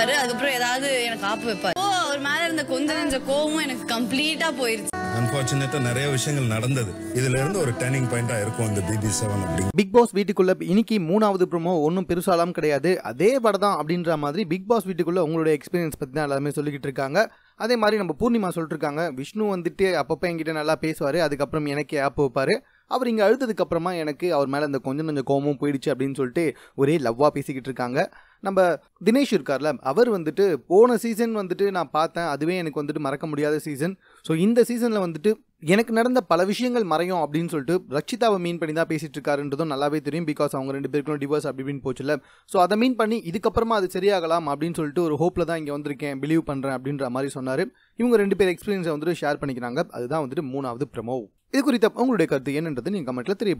வைப்பாரு அதுக்கப்புறம் ஏதாவது எனக்கு ஆப்பு வைப்பாரு அவர் மேல இருந்த கொஞ்ச கோவம் எனக்கு கம்ப்ளீட்டா போயிருச்சு விஷயங்கள் நடந்தது இருந்து ஒரு இருக்கும் இந்த பிக் பாஸ் இன்னைக்கு மூணாவது ப்ரோமோ ஒன்றும் பெருசாலாம் கிடையாது அதே படம் அப்படின்ற மாதிரி பிக் பாஸ் உங்களுடைய எக்ஸ்பீரியன்ஸ் சொல்லிக்கிட்டு இருக்காங்க அதே மாதிரி நம்ம பூர்ணிமா விஷ்ணு அப்பப்போ நல்லா பேசுவார் அதுக்கப்புறம் எனக்கே ஆப் வைப்பார் அவர் இங்கே அழுத்ததுக்கப்புறமா எனக்கு அவர் மேலே அந்த கொஞ்சம் கொஞ்சம் கோபமும் போயிடுச்சு அப்படின்னு சொல்லிட்டு ஒரே லவ்வாக பேசிக்கிட்டு இருக்காங்க நம்ம தினேஷ் இருக்கார்ல அவர் வந்துட்டு போன சீசன் வந்துட்டு நான் பார்த்தேன் அதுவே எனக்கு வந்துட்டு மறக்க முடியாத சீசன் ஸோ இந்த சீசனில் வந்துட்டு எனக்கு நடந்த பல விஷயங்கள் மறையும் அப்படின்னு சொல்லிட்டு ரச்சிதாவை மீன் பண்ணி தான் பேசிட்டு இருக்காருன்றதும் நல்லாவே தெரியும் பிகாஸ் அவங்க ரெண்டு பேருக்கும் டிவோர்ஸ் அப்படி இப்படின்னு போச்சுல ஸோ அதை மீன் பண்ணி இதுக்கப்புறமா அது சரியாகலாம் அப்படின்னு சொல்லிட்டு ஒரு ஹோப்பில் தான் இங்கே வந்திருக்கேன் பிலீவ் பண்ணுறேன் அப்படின்ற மாதிரி சொன்னார் இவங்க ரெண்டு பேர் எக்ஸ்பீரியன்ஸை வந்துட்டு ஷேர் பண்ணிக்கிறாங்க அதுதான் வந்துட்டு மூணாவது ப்ரமோ இது குறித்த உங்களுடைய கருத்து என்னன்றது நீங்கள் கமெண்ட்டில் தெரியப்படுது